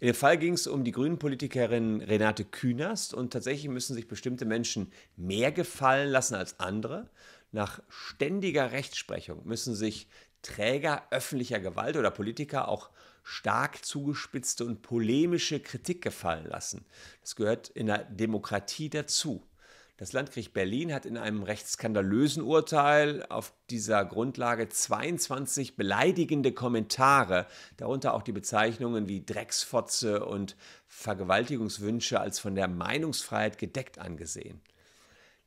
In dem Fall ging es um die Grünen-Politikerin Renate Künast und tatsächlich müssen sich bestimmte Menschen mehr gefallen lassen als andere. Nach ständiger Rechtsprechung müssen sich Träger öffentlicher Gewalt oder Politiker auch stark zugespitzte und polemische Kritik gefallen lassen. Das gehört in der Demokratie dazu. Das Landgericht Berlin hat in einem recht skandalösen Urteil auf dieser Grundlage 22 beleidigende Kommentare, darunter auch die Bezeichnungen wie Drecksfotze und Vergewaltigungswünsche als von der Meinungsfreiheit gedeckt angesehen.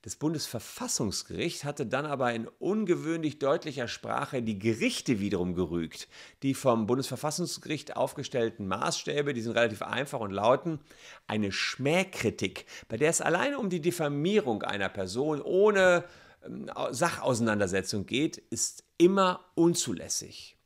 Das Bundesverfassungsgericht hatte dann aber in ungewöhnlich deutlicher Sprache die Gerichte wiederum gerügt. Die vom Bundesverfassungsgericht aufgestellten Maßstäbe, die sind relativ einfach und lauten eine Schmähkritik, bei der es allein um die Diffamierung einer Person ohne ähm, Sachauseinandersetzung geht, ist immer unzulässig.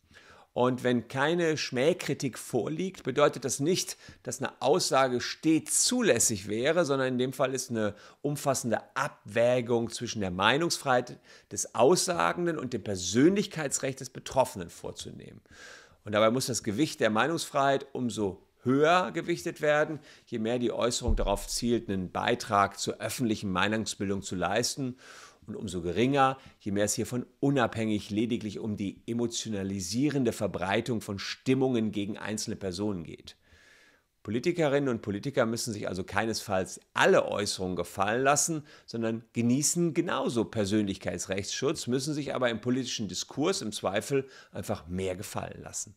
Und wenn keine Schmähkritik vorliegt, bedeutet das nicht, dass eine Aussage stets zulässig wäre, sondern in dem Fall ist eine umfassende Abwägung zwischen der Meinungsfreiheit des Aussagenden und dem Persönlichkeitsrecht des Betroffenen vorzunehmen. Und dabei muss das Gewicht der Meinungsfreiheit umso höher gewichtet werden, je mehr die Äußerung darauf zielt, einen Beitrag zur öffentlichen Meinungsbildung zu leisten und umso geringer, je mehr es hiervon unabhängig lediglich um die emotionalisierende Verbreitung von Stimmungen gegen einzelne Personen geht. Politikerinnen und Politiker müssen sich also keinesfalls alle Äußerungen gefallen lassen, sondern genießen genauso Persönlichkeitsrechtsschutz, müssen sich aber im politischen Diskurs im Zweifel einfach mehr gefallen lassen.